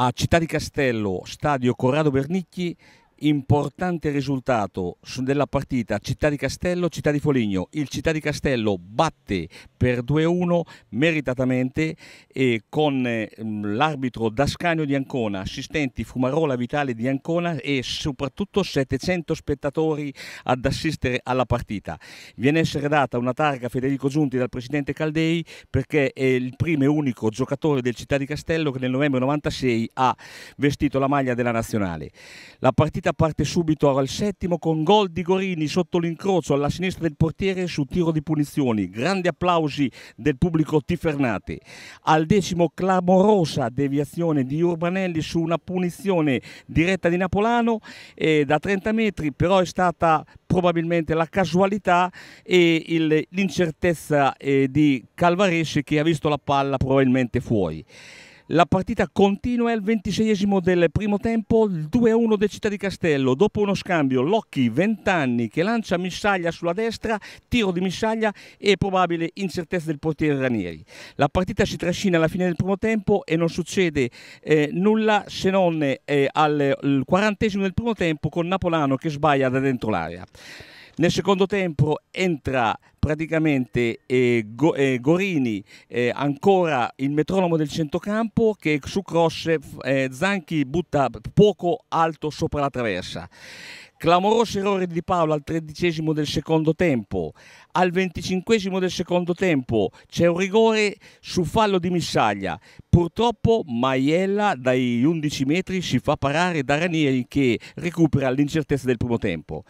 a Città di Castello, stadio Corrado Bernicchi importante risultato della partita Città di Castello, Città di Foligno. Il Città di Castello batte per 2-1 meritatamente e con eh, l'arbitro Dascanio di Ancona, assistenti Fumarola Vitale di Ancona e soprattutto 700 spettatori ad assistere alla partita. Viene essere data una targa a Federico Giunti dal presidente Caldei perché è il primo e unico giocatore del Città di Castello che nel novembre 96 ha vestito la maglia della nazionale. La partita partita parte subito al settimo con gol di Gorini sotto l'incrocio alla sinistra del portiere su tiro di punizioni. Grandi applausi del pubblico Tifernate. Al decimo clamorosa deviazione di Urbanelli su una punizione diretta di Napolano eh, da 30 metri, però è stata probabilmente la casualità e l'incertezza eh, di Calvarese che ha visto la palla probabilmente fuori. La partita continua il 26 del primo tempo, il 2-1 del Città di Castello. Dopo uno scambio, Locchi, 20 anni, che lancia Missaglia sulla destra, tiro di Missaglia e probabile incertezza del portiere Ranieri. La partita si trascina alla fine del primo tempo e non succede eh, nulla se non eh, al, al quarantesimo del primo tempo con Napolano che sbaglia da dentro l'area. Nel secondo tempo entra praticamente eh, Go, eh, Gorini, eh, ancora il metronomo del centrocampo che su cross eh, Zanchi butta poco alto sopra la traversa. Clamoroso errore di Paolo al tredicesimo del secondo tempo. Al venticinquesimo del secondo tempo c'è un rigore su fallo di Missaglia. Purtroppo Maiella dai 11 metri si fa parare da Ranieri che recupera l'incertezza del primo tempo.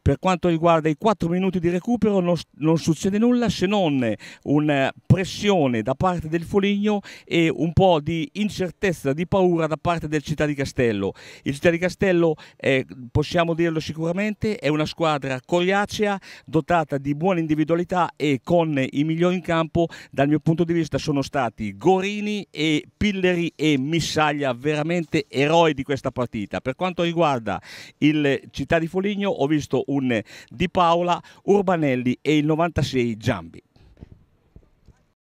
Per quanto riguarda i 4 minuti di recupero non, non succede nulla se non un pressione da parte del Foligno e un po' di incertezza, di paura da parte del Città di Castello. Il Città di Castello, è, possiamo dirlo sicuramente, è una squadra coriacea, dotata di buone individualità e con i migliori in campo, dal mio punto di vista, sono stati Gorini e Pilleri e Missaglia, veramente eroi di questa partita. Per quanto riguarda il Città di Foligno, ho visto un Di Paola, Urbanelli e il 96 Giambi.